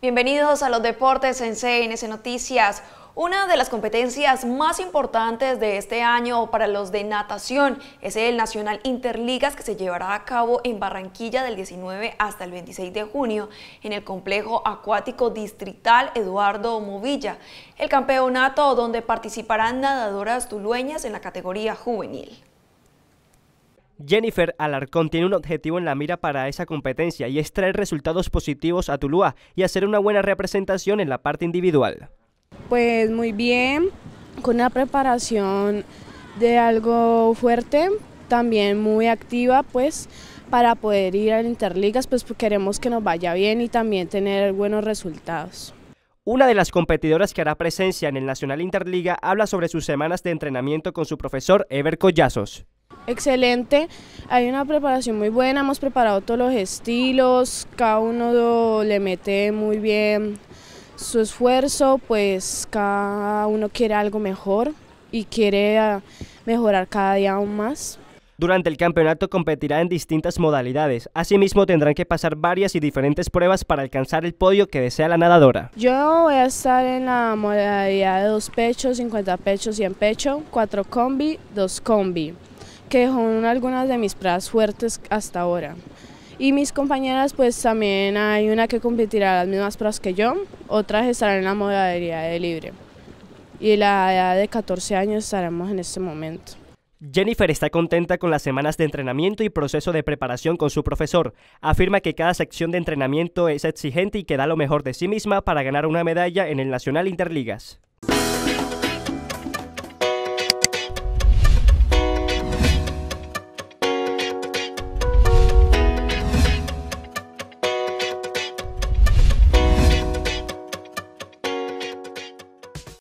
Bienvenidos a los deportes en CNC Noticias. Una de las competencias más importantes de este año para los de natación es el Nacional Interligas que se llevará a cabo en Barranquilla del 19 hasta el 26 de junio en el complejo acuático distrital Eduardo Movilla, el campeonato donde participarán nadadoras tulueñas en la categoría juvenil. Jennifer Alarcón tiene un objetivo en la mira para esa competencia y es traer resultados positivos a Tuluá y hacer una buena representación en la parte individual. Pues muy bien, con una preparación de algo fuerte, también muy activa, pues para poder ir a Interligas, pues queremos que nos vaya bien y también tener buenos resultados. Una de las competidoras que hará presencia en el Nacional Interliga habla sobre sus semanas de entrenamiento con su profesor Ever Collazos. Excelente, hay una preparación muy buena, hemos preparado todos los estilos, cada uno le mete muy bien su esfuerzo, pues cada uno quiere algo mejor y quiere ah, mejorar cada día aún más. Durante el campeonato competirá en distintas modalidades. Asimismo tendrán que pasar varias y diferentes pruebas para alcanzar el podio que desea la nadadora. Yo voy a estar en la modalidad de dos pechos, 50 pechos, 100 pecho, 4 combi, 2 combi que son algunas de mis pruebas fuertes hasta ahora. Y mis compañeras, pues también hay una que competirá las mismas pruebas que yo, otras estarán en la modalidad de libre. Y la edad de 14 años estaremos en este momento. Jennifer está contenta con las semanas de entrenamiento y proceso de preparación con su profesor. Afirma que cada sección de entrenamiento es exigente y que da lo mejor de sí misma para ganar una medalla en el Nacional Interligas.